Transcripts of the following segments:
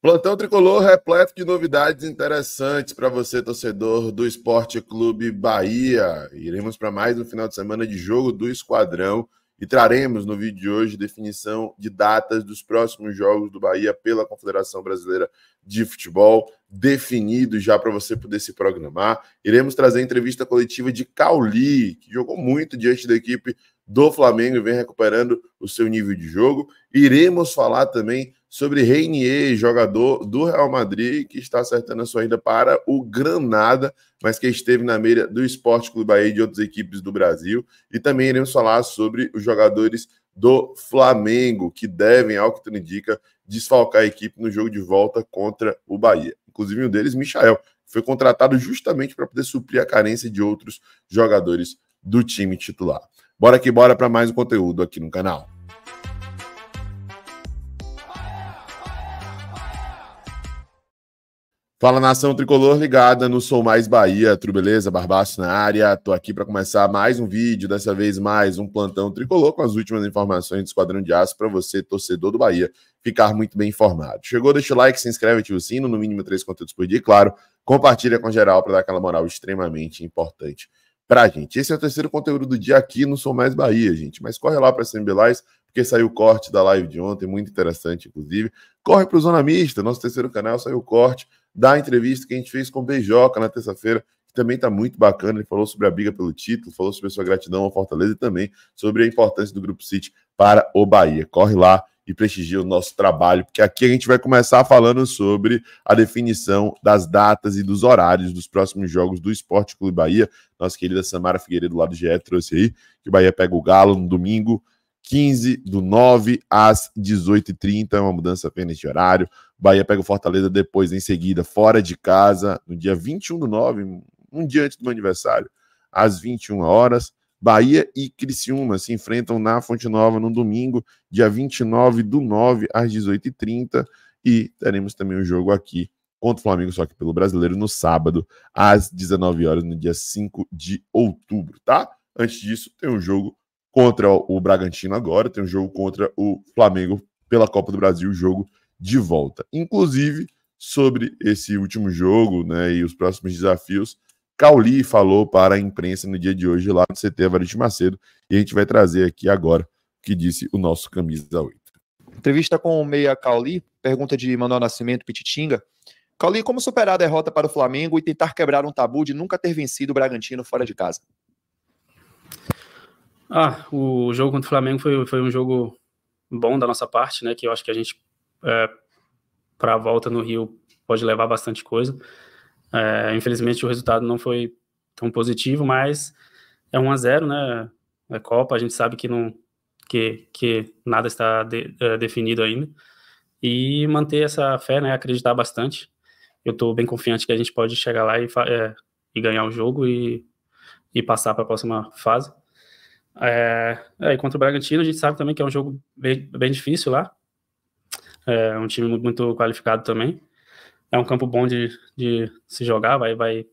Plantão Tricolor repleto de novidades interessantes para você, torcedor do Esporte Clube Bahia. Iremos para mais um final de semana de jogo do Esquadrão e traremos no vídeo de hoje definição de datas dos próximos jogos do Bahia pela Confederação Brasileira de Futebol, definido já para você poder se programar. Iremos trazer entrevista coletiva de Cauli, que jogou muito diante da equipe do Flamengo e vem recuperando o seu nível de jogo. Iremos falar também sobre Reinier, jogador do Real Madrid, que está acertando a sua ida para o Granada, mas que esteve na meia do Esporte Clube Bahia e de outras equipes do Brasil. E também iremos falar sobre os jogadores do Flamengo, que devem, ao que tudo indica, desfalcar a equipe no jogo de volta contra o Bahia. Inclusive um deles, Michael, foi contratado justamente para poder suprir a carência de outros jogadores do time titular. Bora que bora para mais um conteúdo aqui no canal. Fala nação tricolor ligada no Sou Mais Bahia, tudo beleza? Barbaço na área, tô aqui para começar mais um vídeo, dessa vez mais um plantão tricolor com as últimas informações do Esquadrão de Aço para você, torcedor do Bahia, ficar muito bem informado. Chegou, deixa o like, se inscreve, ativa o sino, no mínimo três conteúdos por dia, e claro, compartilha com geral para dar aquela moral extremamente importante para a gente. Esse é o terceiro conteúdo do dia aqui no Sou Mais Bahia, gente. Mas corre lá para a Lives, porque saiu o corte da live de ontem, muito interessante, inclusive. Corre para o Zona Mista, nosso terceiro canal, saiu o corte da entrevista que a gente fez com o Beijoca na terça-feira, que também está muito bacana. Ele falou sobre a briga pelo título, falou sobre a sua gratidão ao Fortaleza e também sobre a importância do Grupo City para o Bahia. Corre lá e prestigia o nosso trabalho, porque aqui a gente vai começar falando sobre a definição das datas e dos horários dos próximos jogos do Esporte Clube Bahia. Nossa querida Samara Figueiredo, lá do GE, trouxe aí que o Bahia pega o Galo no domingo, 15 do 9 às 18h30, é uma mudança apenas de horário. Bahia pega o Fortaleza depois, em seguida, fora de casa, no dia 21 do 9, um dia antes do meu aniversário, às 21 horas. Bahia e Criciúma se enfrentam na Fonte Nova no domingo, dia 29 do 9, às 18h30. E teremos também o um jogo aqui contra o Flamengo, só que pelo brasileiro, no sábado, às 19 horas, no dia 5 de outubro, tá? Antes disso, tem um jogo contra o Bragantino agora, tem um jogo contra o Flamengo pela Copa do Brasil, jogo de volta. Inclusive, sobre esse último jogo né, e os próximos desafios, Cauli falou para a imprensa no dia de hoje lá no CT Evaristo Macedo e a gente vai trazer aqui agora o que disse o nosso camisa 8. Entrevista com o Meia Cauli, pergunta de Manuel Nascimento Pititinga. Cauli, como superar a derrota para o Flamengo e tentar quebrar um tabu de nunca ter vencido o Bragantino fora de casa? Ah, o jogo contra o Flamengo foi, foi um jogo bom da nossa parte, né? Que eu acho que a gente, é, para a volta no Rio, pode levar bastante coisa. É, infelizmente o resultado não foi tão positivo, mas é 1 a 0 né? É Copa, a gente sabe que não que, que nada está de, é, definido ainda. E manter essa fé, né? Acreditar bastante. Eu estou bem confiante que a gente pode chegar lá e, é, e ganhar o jogo e, e passar para a próxima fase. É, é, contra o Bragantino, a gente sabe também que é um jogo bem, bem difícil lá. É um time muito qualificado também é um campo bom de, de se jogar, vai, vai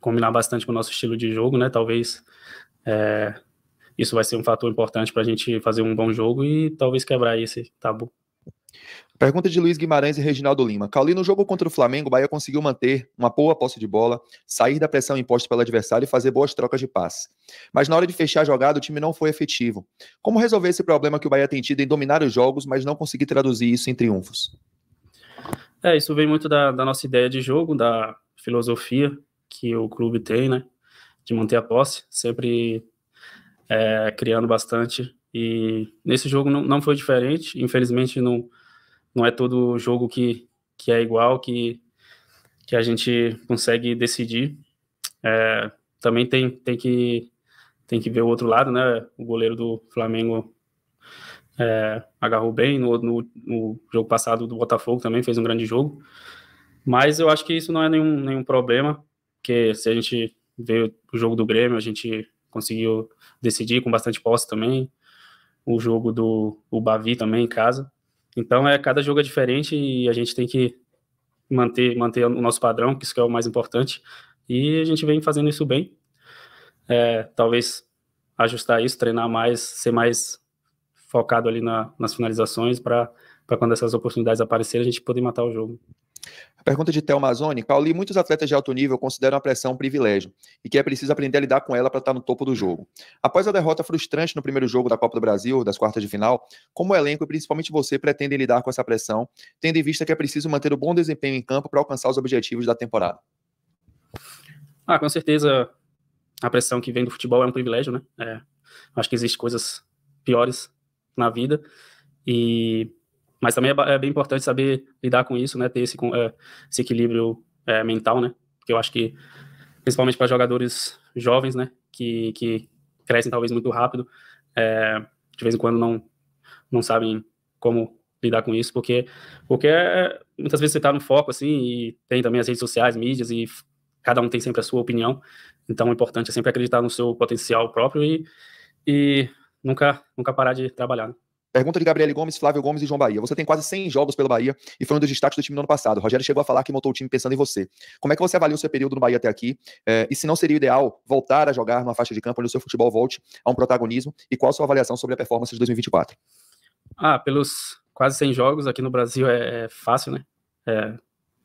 combinar bastante com o nosso estilo de jogo, né? Talvez é, isso vai ser um fator importante para a gente fazer um bom jogo e talvez quebrar esse tabu. Pergunta de Luiz Guimarães e Reginaldo Lima. Cauli, no jogo contra o Flamengo, o Bahia conseguiu manter uma boa posse de bola, sair da pressão imposta pelo adversário e fazer boas trocas de passe. Mas na hora de fechar a jogada, o time não foi efetivo. Como resolver esse problema que o Bahia tem tido em dominar os jogos, mas não conseguir traduzir isso em triunfos? É, isso vem muito da, da nossa ideia de jogo, da filosofia que o clube tem, né? De manter a posse, sempre é, criando bastante. E nesse jogo não, não foi diferente. Infelizmente, não, não é todo jogo que, que é igual, que, que a gente consegue decidir. É, também tem, tem, que, tem que ver o outro lado, né? O goleiro do Flamengo é, agarrou bem no, no, no, jogo passado do Botafogo também, fez um grande jogo. Mas eu acho que isso não é nenhum, nenhum problema, porque se a gente vê o jogo do Grêmio, a gente conseguiu decidir com bastante posse também. O jogo do o Bavi também em casa. Então é cada jogo é diferente e a gente tem que manter manter o nosso padrão, que isso que é o mais importante. E a gente vem fazendo isso bem. É, talvez ajustar isso, treinar mais, ser mais focado ali na, nas finalizações para quando essas oportunidades aparecerem a gente poder matar o jogo. A pergunta de Thelma Zoni, Pauli, muitos atletas de alto nível consideram a pressão um privilégio e que é preciso aprender a lidar com ela para estar tá no topo do jogo. Após a derrota frustrante no primeiro jogo da Copa do Brasil, das quartas de final, como o elenco e principalmente você pretendem lidar com essa pressão, tendo em vista que é preciso manter o bom desempenho em campo para alcançar os objetivos da temporada? Ah, com certeza a pressão que vem do futebol é um privilégio, né? É, acho que existem coisas piores na vida. E mas também é, é, bem importante saber lidar com isso, né? Ter esse, é, esse equilíbrio é, mental, né? Porque eu acho que principalmente para jogadores jovens, né? Que, que crescem talvez muito rápido, é, de vez em quando não não sabem como lidar com isso, porque porque é, muitas vezes você está no foco assim e tem também as redes sociais, mídias e cada um tem sempre a sua opinião. Então, o importante é sempre acreditar no seu potencial próprio e, e nunca, nunca parar de trabalhar. Né? Pergunta de Gabriel Gomes, Flávio Gomes e João Bahia. Você tem quase 100 jogos pelo Bahia e foi um dos destaques do time no ano passado. O Rogério chegou a falar que montou o time pensando em você. Como é que você avalia o seu período no Bahia até aqui? Eh, e se não seria ideal voltar a jogar numa faixa de campo onde o seu futebol volte a um protagonismo? E qual a sua avaliação sobre a performance de 2024? Ah, pelos quase 100 jogos aqui no Brasil é, é fácil, né? É,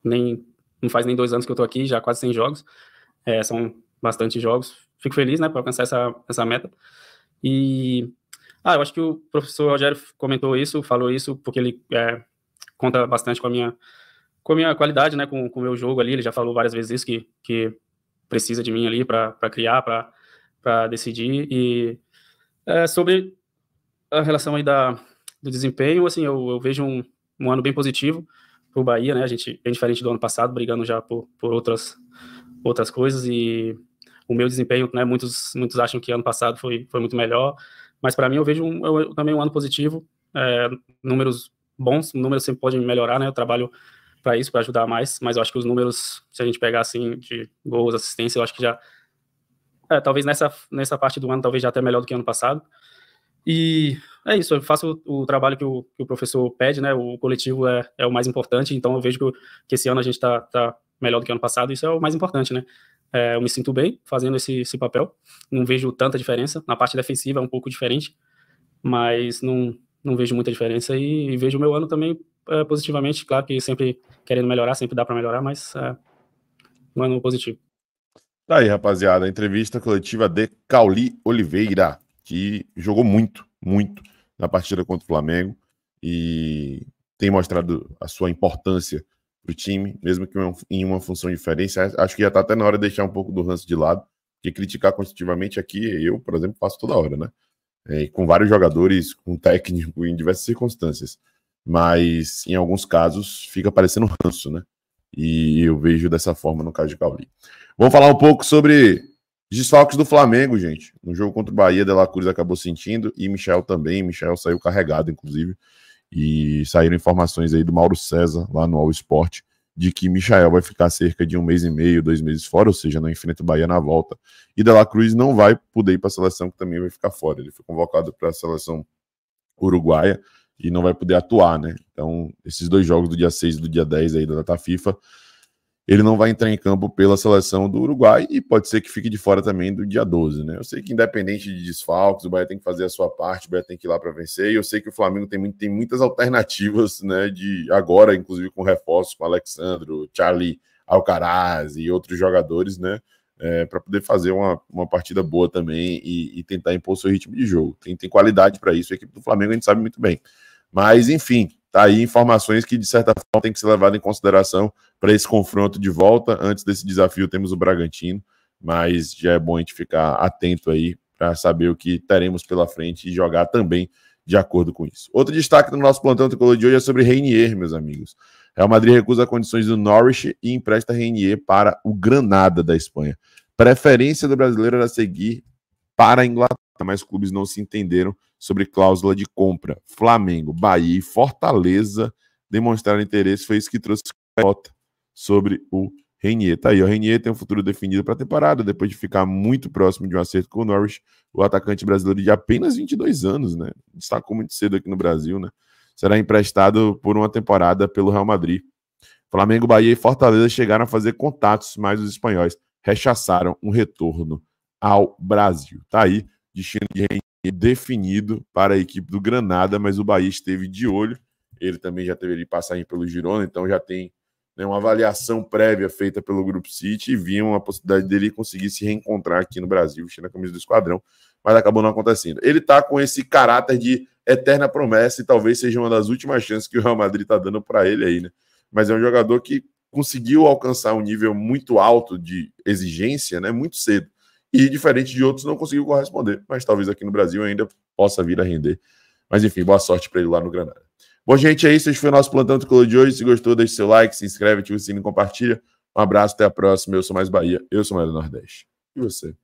nem, não faz nem dois anos que eu tô aqui, já quase 100 jogos. É, são bastante jogos. Fico feliz, né, para alcançar essa, essa meta. E ah, eu acho que o professor Rogério comentou isso, falou isso, porque ele é, conta bastante com a minha com a minha qualidade, né, com, com o meu jogo ali. Ele já falou várias vezes isso que, que precisa de mim ali para criar, para decidir. E é, sobre a relação aí da, do desempenho, assim, eu, eu vejo um, um ano bem positivo para o Bahia, né? A gente bem diferente do ano passado, brigando já por, por outras outras coisas e o meu desempenho, né, muitos, muitos acham que ano passado foi, foi muito melhor, mas para mim eu vejo um, eu, também um ano positivo, é, números bons, números sempre podem melhorar, né, eu trabalho para isso, para ajudar mais, mas eu acho que os números, se a gente pegar assim, de gols, assistência, eu acho que já, é, talvez nessa, nessa parte do ano, talvez já até melhor do que ano passado, e é isso, eu faço o, o trabalho que o, que o, professor pede, né? O coletivo é, é o mais importante, então eu vejo que, que esse ano a gente está tá melhor do que ano passado, isso é o mais importante, né? é, eu me sinto bem fazendo esse, esse papel. Não vejo tanta diferença. Na parte defensiva é um pouco diferente, mas não, não vejo muita diferença. E, e vejo o meu ano também é, positivamente. Claro que sempre querendo melhorar, sempre dá para melhorar, mas é, um ano positivo. Tá aí, rapaziada. entrevista coletiva de Cauli Oliveira, que jogou muito, muito na partida contra o Flamengo e tem mostrado a sua importância para o time, mesmo que em uma função diferente. Acho que já está até na hora de deixar um pouco do ranço de lado, porque criticar construtivamente aqui, eu, por exemplo, faço toda hora, né? É, com vários jogadores, com técnico, em diversas circunstâncias. Mas, em alguns casos, fica parecendo ranço, né? E eu vejo dessa forma no caso de Cauli. Vamos falar um pouco sobre desfalques do Flamengo, gente. No jogo contra o Bahia, Dela Cruz acabou sentindo, e Michel também. Michel saiu carregado, inclusive. E saíram informações aí do Mauro César, lá no All Sport, de que Michael vai ficar cerca de um mês e meio, dois meses fora, ou seja, não enfrenta o Bahia na volta. E Dela Cruz não vai poder ir para a seleção, que também vai ficar fora. Ele foi convocado para a seleção uruguaia e não vai poder atuar, né? Então, esses dois jogos do dia 6 e do dia 10 aí da data FIFA ele não vai entrar em campo pela seleção do Uruguai e pode ser que fique de fora também do dia 12, né? Eu sei que independente de desfalques, o Bahia tem que fazer a sua parte, o Bahia tem que ir lá para vencer, e eu sei que o Flamengo tem, tem muitas alternativas, né, de agora, inclusive com reforços com o Alexandro, Charlie Alcaraz e outros jogadores, né, é, para poder fazer uma, uma partida boa também e, e tentar impor seu ritmo de jogo. Tem, tem qualidade para isso, a equipe do Flamengo a gente sabe muito bem. Mas, enfim, tá aí informações que, de certa forma, tem que ser levado em consideração para esse confronto de volta. Antes desse desafio, temos o Bragantino, mas já é bom a gente ficar atento aí para saber o que teremos pela frente e jogar também de acordo com isso. Outro destaque do nosso plantão tricolor de hoje é sobre Reinier, meus amigos. Real Madrid recusa condições do Norwich e empresta Reinier para o Granada da Espanha. Preferência do brasileiro era seguir para a Inglaterra. Tá, mas clubes não se entenderam sobre cláusula de compra. Flamengo, Bahia e Fortaleza demonstraram interesse, foi isso que trouxe a nota sobre o Renier. Tá aí, o Renier tem um futuro definido para a temporada, depois de ficar muito próximo de um acerto com o Norwich, o atacante brasileiro de apenas 22 anos, né? Destacou muito cedo aqui no Brasil, né? Será emprestado por uma temporada pelo Real Madrid. Flamengo, Bahia e Fortaleza chegaram a fazer contatos, mas os espanhóis rechaçaram um retorno ao Brasil. Tá aí destino de definido para a equipe do Granada, mas o Bahia esteve de olho. Ele também já teve ali passagem pelo Girona, então já tem né, uma avaliação prévia feita pelo Grupo City e viam a possibilidade dele conseguir se reencontrar aqui no Brasil, vestindo a camisa do esquadrão, mas acabou não acontecendo. Ele está com esse caráter de eterna promessa e talvez seja uma das últimas chances que o Real Madrid está dando para ele aí, né? Mas é um jogador que conseguiu alcançar um nível muito alto de exigência, né? Muito cedo e, diferente de outros, não conseguiu corresponder. Mas talvez aqui no Brasil ainda possa vir a render. Mas enfim, boa sorte para ele lá no Granada. Bom, gente, é isso. Esse foi o nosso Plantão Tricolor de hoje. Se gostou, deixe seu like, se inscreve, ativa o sino e compartilha. Um abraço, até a próxima. Eu sou Mais Bahia, eu sou Mais do Nordeste. E você?